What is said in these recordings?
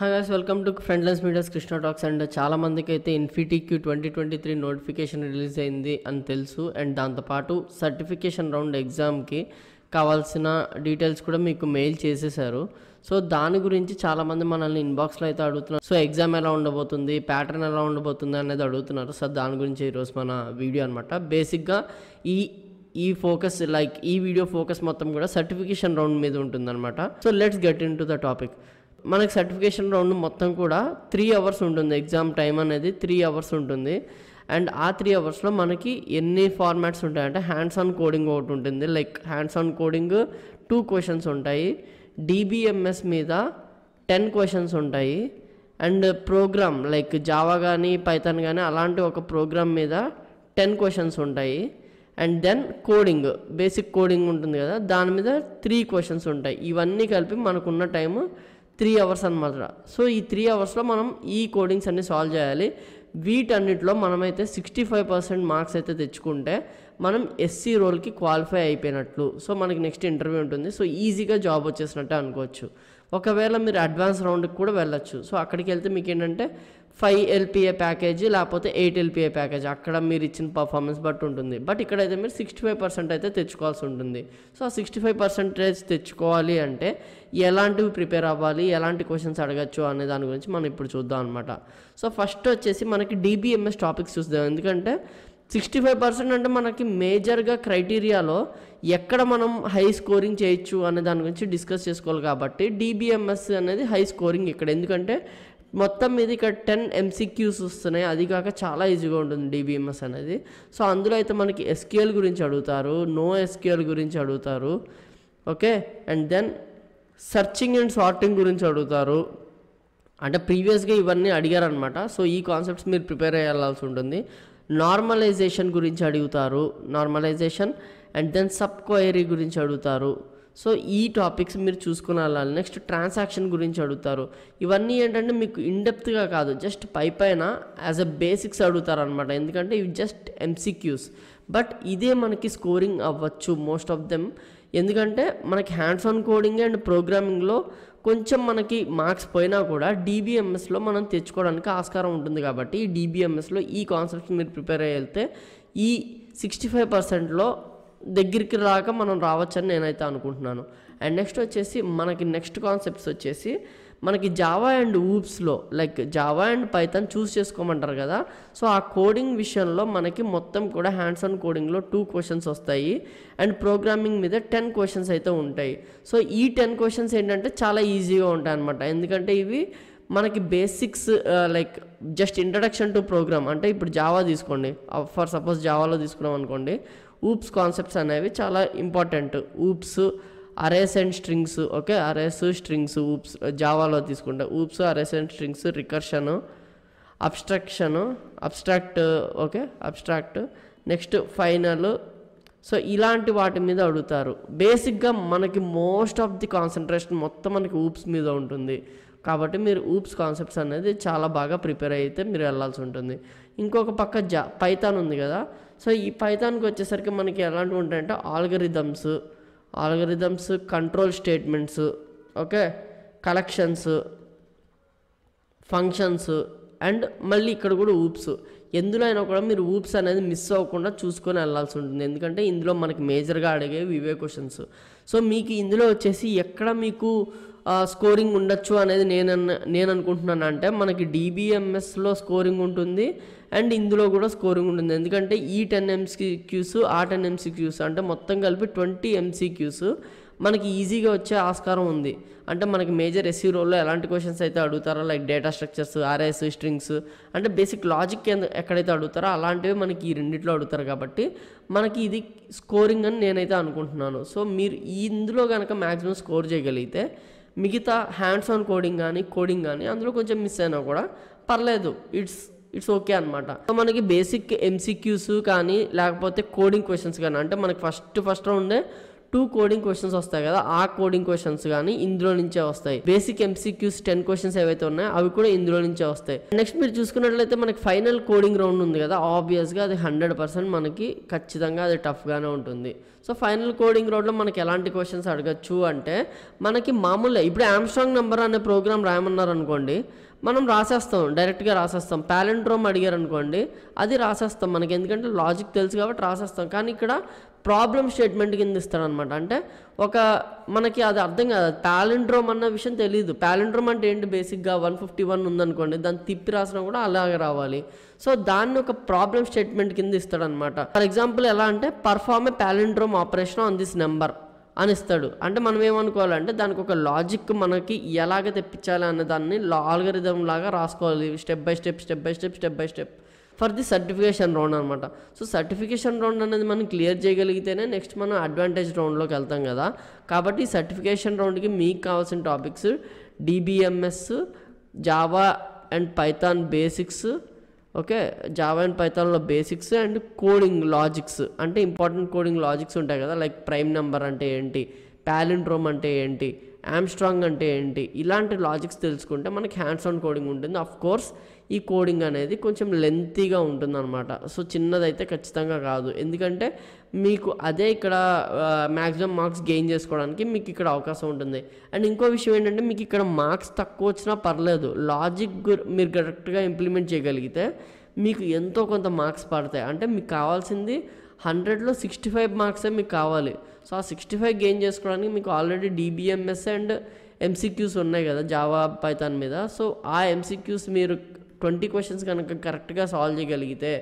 hi guys welcome to Frontlines Media's Krishna talks and చాలామందికి అయితే InfyTQ twenty twenty three notification release అయింది అని తెలుసు అండ్ దాంతోపాటు సర్టిఫికేషన్ రౌండ్ ఎగ్జామ్కి కావాల్సిన డీటెయిల్స్ కూడా మీకు మెయిల్ చేసేసారు సో దాని గురించి చాలామంది మనల్ని ఇన్బాక్స్లో అయితే అడుగుతున్నారు సో ఎగ్జామ్ ఎలా ఉండబోతుంది ప్యాటర్న్ ఎలా ఉండబోతుంది అనేది అడుగుతున్నారు సో దాని గురించి ఈరోజు మన వీడియో అనమాట బేసిక్గా ఈ ఈ ఫోకస్ లైక్ ఈ వీడియో ఫోకస్ మొత్తం కూడా సర్టిఫికేషన్ రౌండ్ మీద ఉంటుందన్నమాట so let's get in to the topic మనకు సర్టిఫికేషన్ రౌండ్ మొత్తం కూడా త్రీ అవర్స్ ఉంటుంది ఎగ్జామ్ టైం అనేది త్రీ అవర్స్ ఉంటుంది అండ్ ఆ త్రీ అవర్స్లో మనకి ఎన్ని ఫార్మాట్స్ ఉంటాయంటే హ్యాండ్స్ ఆన్ కోడింగ్ ఒకటి ఉంటుంది like hands on coding two questions ఉంటాయి డీబీఎంఎస్ మీద టెన్ క్వశ్చన్స్ ఉంటాయి అండ్ ప్రోగ్రామ్ లైక్ జావా కానీ పైథాన్ కానీ అలాంటి ఒక ప్రోగ్రామ్ మీద టెన్ క్వశ్చన్స్ ఉంటాయి and then coding basic coding ఉంటుంది కదా దాని మీద త్రీ క్వశ్చన్స్ ఉంటాయి ఇవన్నీ కలిపి మనకున్న టైము త్రీ అవర్స్ అనమాట సో ఈ త్రీ అవర్స్లో మనం ఈ కోడింగ్స్ అన్ని సాల్వ్ చేయాలి వీటన్నిటిలో మనమైతే సిక్స్టీ ఫైవ్ పర్సెంట్ మార్క్స్ అయితే తెచ్చుకుంటే మనం ఎస్సీ రోల్కి క్వాలిఫై అయిపోయినట్లు సో మనకి నెక్స్ట్ ఇంటర్వ్యూ ఉంటుంది సో ఈజీగా జాబ్ వచ్చేసినట్టే అనుకోవచ్చు ఒకవేళ మీరు అడ్వాన్స్ రౌండ్కి కూడా వెళ్ళొచ్చు సో అక్కడికి వెళ్తే మీకు ఏంటంటే ఫైవ్ ఎల్పిఏ ప్యాకేజ్ లేకపోతే ఎయిట్ ఎల్పిఏ ప్యాకేజ్ అక్కడ మీరు ఇచ్చిన పర్ఫార్మెన్స్ బట్టి ఉంటుంది బట్ ఇక్కడైతే మీరు సిక్స్టీ ఫైవ్ పర్సెంట్ అయితే తెచ్చుకోవాల్సి ఉంటుంది సో ఆ సిక్స్టీ ఫైవ్ పర్సెంటేజ్ తెచ్చుకోవాలి అంటే ఎలాంటివి ప్రిపేర్ అవ్వాలి ఎలాంటి క్వశ్చన్స్ అడగచ్చు అనే దాని గురించి మనం ఇప్పుడు చూద్దాం అనమాట సో ఫస్ట్ వచ్చేసి మనకి డీబీఎంఎస్ టాపిక్స్ చూద్దాం ఎందుకంటే సిక్స్టీ ఫైవ్ పర్సెంట్ అంటే మనకి మేజర్గా క్రైటీరియాలో ఎక్కడ మనం హై స్కోరింగ్ చేయొచ్చు అనే దాని గురించి డిస్కస్ చేసుకోవాలి కాబట్టి డీబీఎంఎస్ అనేది హై స్కోరింగ్ ఇక్కడ ఎందుకంటే మొత్తం మీద ఇక్కడ టెన్ ఎంసీక్యూస్ వస్తున్నాయి అది కాక చాలా ఈజీగా ఉంటుంది డిబిఎంఎస్ అనేది సో అందులో అయితే మనకి ఎస్క్యూఎల్ గురించి అడుగుతారు నో ఎస్క్యూఎల్ గురించి అడుగుతారు okay and then searching and sorting గురించి అడుగుతారు అంటే ప్రీవియస్గా ఇవన్నీ అడిగారనమాట సో ఈ కాన్సెప్ట్స్ మీరు ప్రిపేర్ అయ్యాల్సి ఉంటుంది నార్మలైజేషన్ గురించి అడుగుతారు normalisation and then sub query గురించి అడుగుతారు సో ఈ టాపిక్స్ మీరు చూసుకుని వెళ్ళాలి నెక్స్ట్ ట్రాన్సాక్షన్ గురించి అడుగుతారు ఇవన్నీ ఏంటంటే మీకు ఇన్డెప్త్గా కాదు జస్ట్ పై పైన యాజ్ అ బేసిక్స్ అడుగుతారనమాట ఎందుకంటే ఇవి జస్ట్ ఎంసీక్యూస్ బట్ ఇదే మనకి స్కోరింగ్ అవ్వచ్చు మోస్ట్ ఆఫ్ దెమ్ ఎందుకంటే మనకి హ్యాండ్స్ ఆన్ కోడింగ్ అండ్ ప్రోగ్రామింగ్లో కొంచెం మనకి మార్క్స్ పోయినా కూడా డీబీఎంఎస్లో మనం తెచ్చుకోవడానికి ఆస్కారం ఉంటుంది కాబట్టి ఈ డీబీఎంఎస్లో ఈ కాన్సెప్ట్స్ మీరు ప్రిపేర్ అయ్యి వెళ్తే ఈ సిక్స్టీ ఫైవ్ పర్సెంట్లో దగ్గరికి రాక మనం రావచ్చని నేనైతే అనుకుంటున్నాను అండ్ నెక్స్ట్ వచ్చేసి మనకి నెక్స్ట్ కాన్సెప్ట్స్ వచ్చేసి మనకి జావా అండ్ ఊప్స్లో like Java and Python choose చేసుకోమంటారు కదా సో ఆ కోడింగ్ విషయంలో మనకి మొత్తం కూడా హ్యాండ్స్ ఆన్ కోడింగ్లో టూ క్వశ్చన్స్ వస్తాయి అండ్ ప్రోగ్రామింగ్ మీద టెన్ క్వశ్చన్స్ అయితే ఉంటాయి సో ఈ టెన్ క్వశ్చన్స్ ఏంటంటే చాలా ఈజీగా ఉంటాయి అనమాట ఎందుకంటే ఇవి మనకి basics like just introduction to program అంటే ఇప్పుడు జావా తీసుకోండి ఫర్ సపోజ్ జావాలో తీసుకున్నాం అనుకోండి ఊప్స్ కాన్సెప్ట్స్ అనేవి చాలా important OOPS arrays and strings okay arrays strings OOPS జావాలో తీసుకుంటే OOPS arrays and strings recursion abstraction abstract okay abstract next final so ఇలాంటి వాటి మీద అడుగుతారు బేసిక్గా మనకి మోస్ట్ ఆఫ్ ది కాన్సన్ట్రేషన్ మొత్తం మనకి ఊప్స్ మీద ఉంటుంది కాబట్టి మీరు ఊప్స్ కాన్సెప్ట్స్ అనేది చాలా బాగా ప్రిపేర్ అయితే మీరు వెళ్ళాల్సి ఉంటుంది ఇంకొక పక్క జా పైథాన్ ఉంది కదా సో ఈ పైథాన్కి వచ్చేసరికి మనకి ఎలాంటివి ఉంటాయంటే algorithms algorithms control statements okay collections functions and మళ్ళీ ఇక్కడ కూడా ఊప్స్ ఎందులో అయినా కూడా మీరు ఊప్స్ అనేది మిస్ అవ్వకుండా చూసుకొని వెళ్ళాల్సి ఉంటుంది ఎందుకంటే ఇందులో మనకి మేజర్గా అడిగేవి ఇవే క్వశ్చన్స్ సో మీకు ఇందులో వచ్చేసి ఎక్కడ మీకు స్కోరింగ్ ఉండొచ్చు అనేది నేను నేను అనుకుంటున్నాను అంటే మనకి డీబీఎంఎస్లో స్కోరింగ్ ఉంటుంది అండ్ ఇందులో కూడా స్కోరింగ్ ఉంటుంది ఎందుకంటే ఈ టెన్ ఎంసీక్యూస్ ఆ టెన్ ఎంసీక్యూస్ అంటే మొత్తం కలిపి ట్వంటీ ఎంసీక్యూస్ మనకి ఈజీగా వచ్చే ఆస్కారం ఉంది అంటే మనకి మేజర్ ఎస్సీ రోల్లో ఎలాంటి క్వశ్చన్స్ అయితే అడుగుతారో like data structures arrays strings అంటే బేసిక్ లాజిక్ ఎక్కడైతే అడుగుతారో అలాంటివి మనకి ఈ రెండిట్లో అడుగుతారు కాబట్టి మనకి ఇది స్కోరింగ్ అని నేనైతే అనుకుంటున్నాను సో మీరు ఇందులో కనుక మ్యాక్సిమం స్కోర్ చేయగలిగితే మిగతా హ్యాండ్స్ ఆన్ కోడింగ్ కానీ కోడింగ్ కానీ అందులో కొంచెం మిస్ అయినా కూడా పర్లేదు ఇట్స్ ఇట్స్ ఓకే అనమాట సో మనకి బేసిక్ ఎంసీక్యూస్ కానీ లేకపోతే కోడింగ్ క్వశ్చన్స్ కానీ అంటే మనకి ఫస్ట్ ఫస్ట్ ఉండే టూ కోడింగ్ క్వశ్చన్స్ వస్తాయి కదా ఆ కోడింగ్ క్వశ్చన్స్ కానీ ఇందులో నుంచే వస్తాయి బేసిక్ ఎంసీక్యూస్ టెన్ క్వశ్చన్స్ ఏవైతే ఉన్నాయో అవి కూడా ఇందులో నుంచే వస్తాయి నెక్స్ట్ మీరు చూసుకున్నట్లయితే మనకి ఫైనల్ కోడింగ్ రౌండ్ ఉంది కదా ఆబ్వియస్గా అది హండ్రెడ్ పర్సెంట్ మనకి ఖచ్చితంగా అది టఫ్గానే ఉంటుంది సో ఫైనల్ కోడింగ్ రౌండ్లో మనకి ఎలాంటి క్వశ్చన్స్ అడగచ్చు అంటే మనకి మామూలుగా ఇప్పుడు ఆమ్స్ట్రాంగ్ నెంబర్ అనే ప్రోగ్రామ్ రాయమన్నారు అనుకోండి మనం రాసేస్తాం డైరెక్ట్గా రాసేస్తాం ప్యాలెండ్రోమ్ అడిగారు అనుకోండి అది రాసేస్తాం మనకి ఎందుకంటే లాజిక్ తెలుసు కాబట్టి రాసేస్తాం కానీ ఇక్కడ ప్రాబ్లం స్టేట్మెంట్ కింద ఇస్తాడనమాట అంటే ఒక మనకి అది అర్థం కాదు ప్యాలెండ్రోమ్ అన్న విషయం తెలియదు ప్యాలెండ్రోమ్ అంటే ఏంటి బేసిక్గా వన్ ఫిఫ్టీ వన్ ఉందనుకోండి దాన్ని తిప్పి రాసినా కూడా అలాగే రావాలి సో దాన్ని ఒక ప్రాబ్లం స్టేట్మెంట్ కింద ఇస్తాడనమాట ఫర్ ఎగ్జాంపుల్ ఎలా అంటే perform a palindrome operation on this number అనిస్తాడు అంటే మనం ఏమనుకోవాలంటే దానికి ఒక లాజిక్ మనకి ఎలాగ తెప్పించాలి అన్న దాన్ని ఆల్గరిథం లాగా రాసుకోవాలి step by step step by step step by step for the certification round అనమాట సో సర్టిఫికేషన్ రౌండ్ అనేది మనం క్లియర్ చేయగలిగితేనే నెక్స్ట్ మనం అడ్వాంటేజ్ రౌండ్లోకి వెళ్తాం కదా కాబట్టి సర్టిఫికేషన్ రౌండ్కి మీకు కావాల్సిన topics DBMS Java and Python basics okay Java and పైథాన్లో బేసిక్స్ అండ్ కోడింగ్ లాజిక్స్ అంటే ఇంపార్టెంట్ కోడింగ్ లాజిక్స్ ఉంటాయి కదా లైక్ ప్రైమ్ నెంబర్ అంటే ఏంటి ప్యాలిండ్రోమ్ అంటే ఏంటి ఆమ్స్ట్రాంగ్ అంటే ఏంటి ఇలాంటి లాజిక్స్ తెలుసుకుంటే మనకి హ్యాండ్స్ ఆన్ కోడింగ్ ఉంటుంది ఆఫ్ కోర్స్ ఈ కోడింగ్ అనేది కొంచెం లెంతీగా ఉంటుందన్నమాట సో చిన్నదైతే ఖచ్చితంగా కాదు ఎందుకంటే మీకు అదే ఇక్కడ మ్యాక్సిమం మార్క్స్ గెయిన్ చేసుకోవడానికి మీకు ఇక్కడ అవకాశం ఉంటుంది అండ్ ఇంకో విషయం ఏంటంటే మీకు ఇక్కడ మార్క్స్ తక్కువ వచ్చినా పర్లేదు లాజిక్ మీరు కరెక్ట్గా ఇంప్లిమెంట్ చేయగలిగితే మీకు ఎంతో కొంత మార్క్స్ పడతాయి అంటే మీకు కావాల్సింది హండ్రెడ్లో సిక్స్టీ ఫైవ్ మార్క్సే మీకు కావాలి సో ఆ సిక్స్టీ ఫైవ్ గెయిన్ చేసుకోవడానికి మీకు ఆల్రెడీ డీబీఎంఎస్ అండ్ ఎంసీక్యూస్ ఉన్నాయి కదా జావా పైతాన్ మీద సో ఆ ఎంసీక్యూస్ మీరు ట్వంటీ క్వశ్చన్స్ కనుక కరెక్ట్గా సాల్వ్ చేయగలిగితే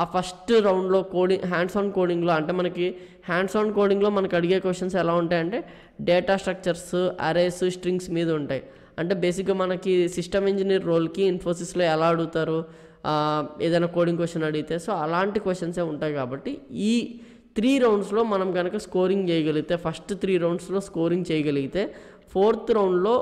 ఆ ఫస్ట్ రౌండ్లో కోడింగ్ హ్యాండ్స్ ఆన్ కోడింగ్లో అంటే మనకి హ్యాండ్స్ ఆన్ కోడింగ్లో మనకు అడిగే క్వశ్చన్స్ ఎలా ఉంటాయంటే డేటా స్ట్రక్చర్స్ అరేస్ స్ట్రింగ్స్ మీద ఉంటాయి అంటే బేసిక్గా మనకి సిస్టమ్ ఇంజనీర్ రోల్కి ఇన్ఫోసిస్లో ఎలా అడుగుతారు ఏదైనా కోడింగ్ క్వశ్చన్ అడిగితే సో అలాంటి క్వశ్చన్సే ఉంటాయి కాబట్టి ఈ త్రీ రౌండ్స్లో మనం కనుక స్కోరింగ్ చేయగలిగితే ఫస్ట్ త్రీ రౌండ్స్లో స్కోరింగ్ చేయగలిగితే ఫోర్త్ రౌండ్లో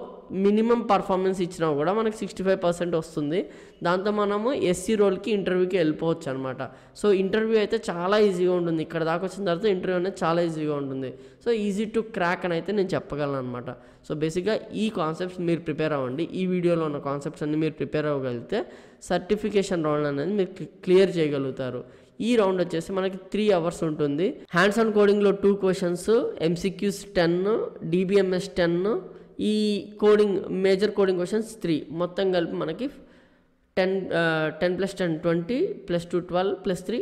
మినిమం పర్ఫార్మెన్స్ ఇచ్చినా కూడా మనకు సిక్స్టీ ఫైవ్ పర్సెంట్ వస్తుంది దాంతో మనము ఎస్సీ రోల్కి ఇంటర్వ్యూకి వెళ్ళిపోవచ్చు అనమాట సో ఇంటర్వ్యూ అయితే చాలా ఈజీగా ఉంటుంది ఇక్కడ దాకా వచ్చిన తర్వాత ఇంటర్వ్యూ అనేది చాలా ఈజీగా ఉంటుంది సో ఈజీ టు క్రాక్ అని అయితే నేను చెప్పగలను అనమాట సో బేసిక్గా ఈ కాన్సెప్ట్స్ మీరు ప్రిపేర్ అవ్వండి ఈ వీడియోలో ఉన్న కాన్సెప్ట్స్ అన్ని మీరు ప్రిపేర్ అవ్వగలిగితే సర్టిఫికేషన్ రౌండ్ అనేది మీరు క్లియర్ చేయగలుగుతారు ఈ రౌండ్ వచ్చేసి మనకి త్రీ అవర్స్ ఉంటుంది హ్యాండ్స్ ఆన్ కోడింగ్లో two questions MCQs ten DBMS ten ఈ coding major coding questions three మొత్తం కలిపి మనకి ten ten plus ten twenty plus two twelve plus three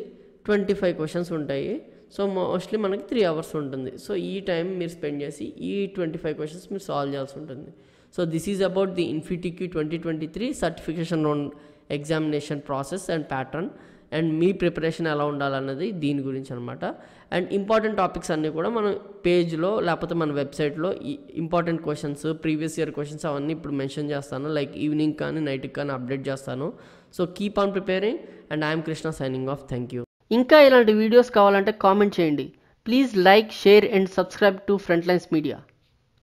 twenty five questions ఉంటాయి సో మోస్ట్లీ మనకి త్రీ అవర్స్ ఉంటుంది so ఈ time మీరు స్పెండ్ చేసి ఈ ట్వంటీ ఫైవ్ క్వశ్చన్స్ మీరు సాల్వ్ చేయాల్సి ఉంటుంది so this is about the InfyTQ twenty twenty three certification round examination process and pattern and మీ ప్రిపరేషన్ ఎలా ఉండాలన్నది దీని గురించి అనమాట అండ్ ఇంపార్టెంట్ టాపిక్స్ అన్నీ కూడా మనం పేజ్లో లేకపోతే మన వెబ్సైట్లో important questions previous year questions అవన్నీ ఇప్పుడు మెన్షన్ చేస్తాను లైక్ ఈవినింగ్ కానీ నైట్కి కానీ అప్డేట్ చేస్తాను so keep on preparing and I'm Krishna signing off thank you ఇంకా ఇలాంటి వీడియోస్ కావాలంటే కామెంట్ చేయండి please like share and subscribe to Frontlines లైన్స్ మీడియా